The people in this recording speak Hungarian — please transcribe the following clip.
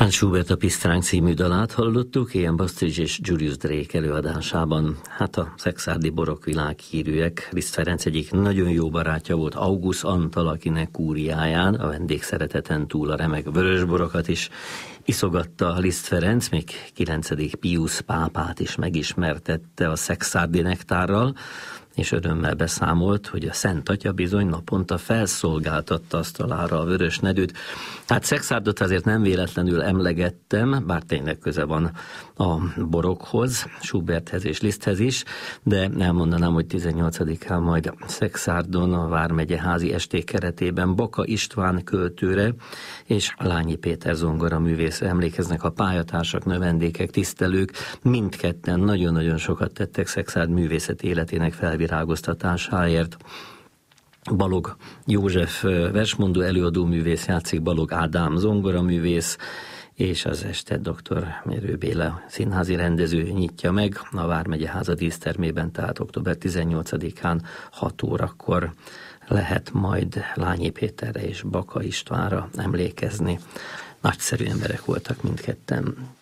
Franz Schubert a Pisztránk című dalát hallottuk, Ian Bastridge és Julius Drake előadásában. Hát a szexárdi borok világhírűek, Liszt Ferenc egyik nagyon jó barátja volt August Antal, akinek kúriáján a szereteten túl a remek vörös borokat is iszogatta Liszt Ferenc, még 9. Pius pápát is megismertette a szexárdi nektárral, és örömmel beszámolt, hogy a Szent Atya bizony naponta felszolgáltatta asztalára a vörös nedűt. Hát szexárdot azért nem véletlenül emlegettem, bár tényleg köze van a borokhoz, Schuberthez és Liszthez is, de elmondanám, hogy 18-án majd Szexárdon a Vármegye házi esték keretében Baka István költőre és Lányi Péter zongora művész emlékeznek a pályatársak, növendékek, tisztelők, mindketten nagyon-nagyon sokat tettek Szexárd művészet életének fel felvirágoztatásáért. Balog József versmondó előadó művész játszik, Balog Ádám zongora művész, és az este dr. Mérő Béla színházi rendező nyitja meg a Vármegye háza dísztermében, tehát október 18-án 6 órakor lehet majd Lányi Péterre és Baka Istvánra emlékezni. Nagyszerű emberek voltak mindketten.